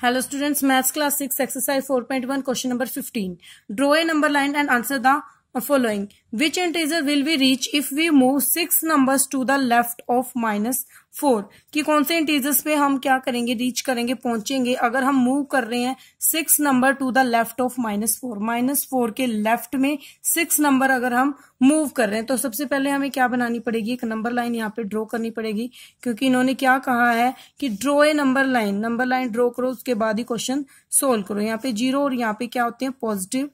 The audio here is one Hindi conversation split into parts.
Hello students, Maths class 6 exercise 4.1 question number 15. Draw a number line and answer the following which integer will we reach if we move six numbers to the left of minus four कि कौन से इंटीजर्स पे हम क्या करेंगे रीच करेंगे पहुंचेंगे अगर हम मूव कर रहे हैं six number to the left of minus four minus four के लेफ्ट में सिक्स नंबर अगर हम मूव कर रहे हैं तो सबसे पहले हमें क्या बनानी पड़ेगी एक नंबर लाइन यहाँ पे ड्रॉ करनी पड़ेगी क्योंकि इन्होंने क्या कहा है कि draw a number line number line draw करो उसके बाद ही क्वेश्चन सोल्व करो यहाँ पे जीरो और यहाँ पे क्या होते हैं positive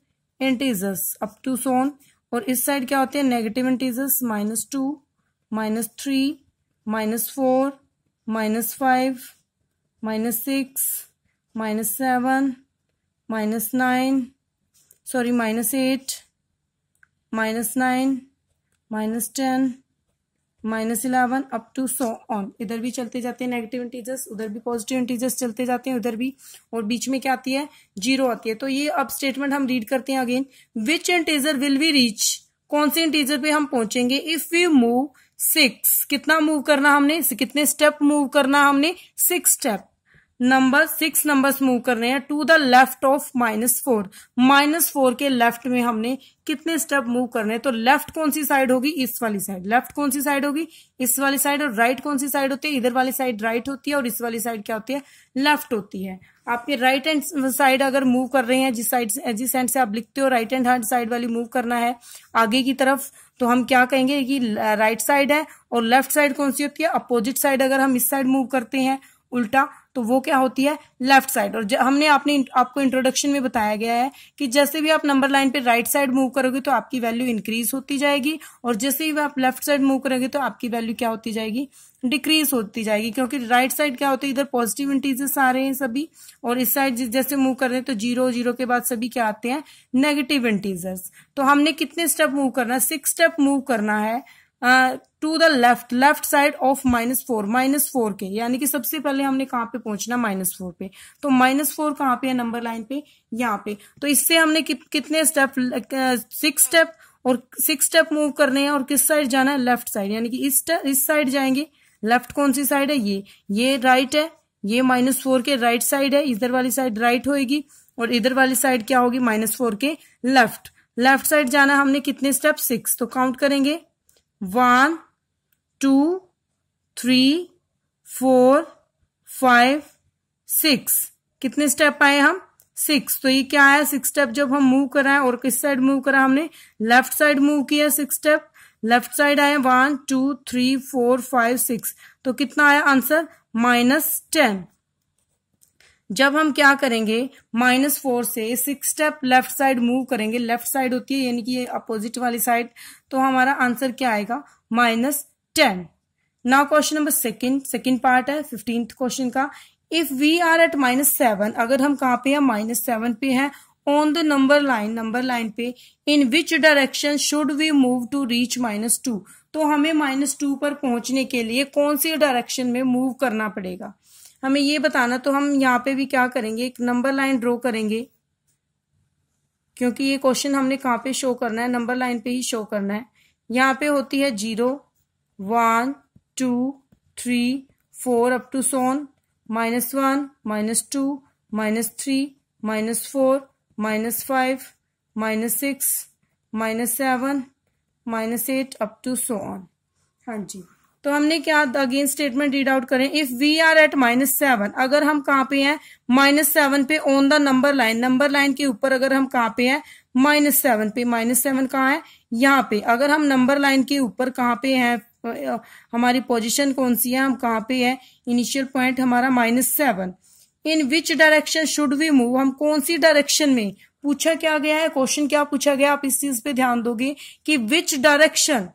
integers up to so on और इस साइड क्या होते हैं negative integers minus two minus three minus four minus five minus six minus seven minus nine sorry minus eight minus nine minus ten minus eleven up to so on इधर भी चलते जाते हैं नेगेटिव इंटीजर्स उधर भी पॉजिटिव इंटीजर्स चलते जाते हैं उधर भी और बीच में क्या आती है जीरो आती है तो ये अब स्टेटमेंट हम रीड करते हैं again which integer will we reach कौन से इंटीजर पे हम पहुंचेंगे इफ यू मूव सिक्स कितना मूव करना हमने कितने स्टेप मूव करना हमने six step number six numbers move कर रहे हैं to the left of minus four minus four के लेफ्ट में हमने कितने स्टेप मूव करने हैं तो लेफ्ट कौन सी साइड होगी इस वाली साइड लेफ्ट कौन सी साइड होगी इस वाली साइड और राइट right कौन सी साइड होती है इधर वाली साइड राइट right होती है और इस वाली साइड क्या होती है लेफ्ट होती है आपके राइट हैंड साइड अगर मूव कर रहे हैं जिस साइड जिस हैंड से आप लिखते हो राइट हैंड हैंड साइड वाली मूव करना है आगे की तरफ तो हम क्या कहेंगे कि राइट साइड है और लेफ्ट साइड कौन सी होती है अपोजिट साइड अगर हम इस साइड मूव करते हैं उल्टा तो वो क्या होती है लेफ्ट साइड और हमने आपने आपको इंट्रोडक्शन में बताया गया है कि जैसे भी आप नंबर लाइन पे राइट साइड मूव करोगे तो आपकी वैल्यू इंक्रीज होती जाएगी और जैसे ही आप लेफ्ट साइड मूव करोगे तो आपकी वैल्यू क्या होती जाएगी डिक्रीज होती जाएगी क्योंकि राइट साइड क्या होती है इधर पॉजिटिव इंटीजर्स आ रहे हैं सभी और इस साइड जैसे मूव कर रहे हैं तो जीरो जीरो के बाद सभी क्या आते हैं नेगेटिव इंटीजर्स तो हमने कितने स्टेप मूव करना है सिक्स स्टेप मूव करना है to the left left side of minus four minus four के यानी कि सबसे पहले हमने कहां पे पहुंचना माइनस फोर पे तो माइनस फोर कहाँ पे है नंबर लाइन पे यहाँ पे तो इससे हमने कि, कितने स्टेप सिक्स स्टेप और सिक्स स्टेप मूव करने हैं और किस साइड जाना है लेफ्ट साइड यानी कि इस इस साइड जाएंगे लेफ्ट कौन सी साइड है ये ये राइट है ये माइनस फोर के राइट साइड है इधर वाली साइड राइट होएगी और इधर वाली साइड क्या होगी माइनस फोर के लेफ्ट लेफ्ट साइड जाना हमने कितने स्टेप सिक्स तो काउंट करेंगे one two three four five six कितने स्टेप आए हम सिक्स तो ये क्या आया सिक्स स्टेप जब हम मूव कराए और किस साइड मूव करा हमने लेफ्ट साइड मूव किया सिक्स स्टेप लेफ्ट साइड आया one two three four five six तो कितना आया आंसर माइनस टेन जब हम क्या करेंगे माइनस फोर से six step left side move करेंगे लेफ्ट साइड होती है यानी कि ये अपोजिट वाली साइड तो हमारा आंसर क्या आएगा minus ten now question number second second part है फिफ्टींथ क्वेश्चन का if we are at minus seven अगर हम कहाँ पे हैं माइनस सेवन पे हैं on the number line number line पे in which direction should we move to reach minus two तो हमें माइनस टू पर पहुंचने के लिए कौन सी डायरेक्शन में मूव करना पड़ेगा हमें ये बताना तो हम यहाँ पे भी क्या करेंगे एक नंबर लाइन ड्रॉ करेंगे क्योंकि ये क्वेश्चन हमने कहाँ पे शो करना है नंबर लाइन पे ही शो करना है यहाँ पे होती है zero one two three four up to so on minus one minus two minus three minus four minus five minus six minus seven minus eight up to so on हाँ जी तो हमने क्या अगेन स्टेटमेंट रीड आउट करें if we are at minus seven अगर हम कहां पे हैं माइनस सेवन पे on the number line number line के ऊपर अगर हम कहां पे हैं माइनस सेवन पे माइनस सेवन कहाँ है यहाँ पे अगर हम नंबर लाइन के ऊपर कहाँ पे हैं हमारी पोजीशन कौन सी है हम कहाँ पे है इनिशियल पॉइंट हमारा minus seven in which direction should we move हम कौन सी डायरेक्शन में पूछा क्या गया है क्वेश्चन क्या पूछा गया आप इस चीज पे ध्यान दोगे कि which direction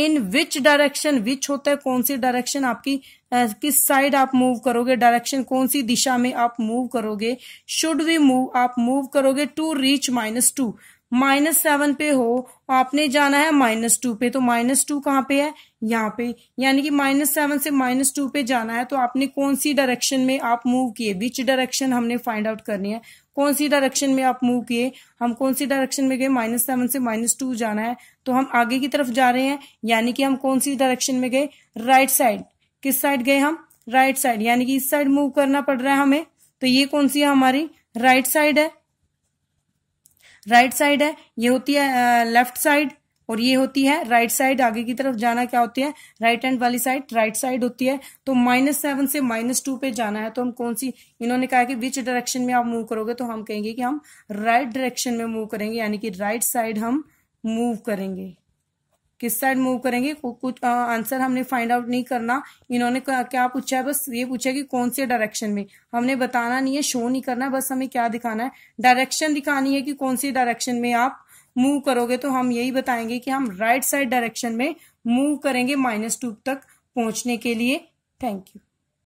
in which direction which होता है कौन सी डायरेक्शन आपकी किस साइड आप मूव करोगे डायरेक्शन कौन सी दिशा में आप मूव करोगे शुड वी मूव आप मूव करोगे to reach minus two minus seven पे हो आपने जाना है माइनस टू पे तो माइनस टू कहाँ पे है यहाँ पे यानी कि माइनस सेवन से माइनस टू पे जाना है तो आपने कौन सी डायरेक्शन में आप मूव किए विच डायरेक्शन हमने फाइंड आउट करनी है कौन सी डायरेक्शन में आप मूव किए हम कौन सी डायरेक्शन में गए माइनस सेवन से माइनस टू जाना है तो हम आगे की तरफ जा रहे हैं यानी कि हम कौन सी डायरेक्शन में गए राइट साइड किस साइड गए हम राइट साइड यानी कि इस साइड मूव करना पड़ रहा है हमें तो ये कौन सी है हमारी राइट साइड है राइट साइड है ये होती है लेफ्ट साइड और ये होती है राइट साइड आगे की तरफ जाना क्या होती है राइट हैंड वाली साइड राइट साइड होती है तो माइनस सेवन से माइनस टू पे जाना है तो हम कौन सी इन्होंने कहा कि विच डायरेक्शन में आप मूव करोगे तो हम कहेंगे कि हम राइट right डायरेक्शन में मूव करेंगे यानी कि राइट साइड हम मूव करेंगे किस साइड मूव करेंगे कुछ आंसर हमने फाइंड आउट नहीं करना इन्होंने क्या पूछा है बस ये पूछा कि कौन से डायरेक्शन में हमने बताना नहीं है शो नहीं करना है बस हमें क्या दिखाना है डायरेक्शन दिखानी है कि कौन सी डायरेक्शन में आप मूव करोगे तो हम यही बताएंगे कि हम राइट साइड डायरेक्शन में मूव करेंगे माइनस टू तक पहुंचने के लिए थैंक यू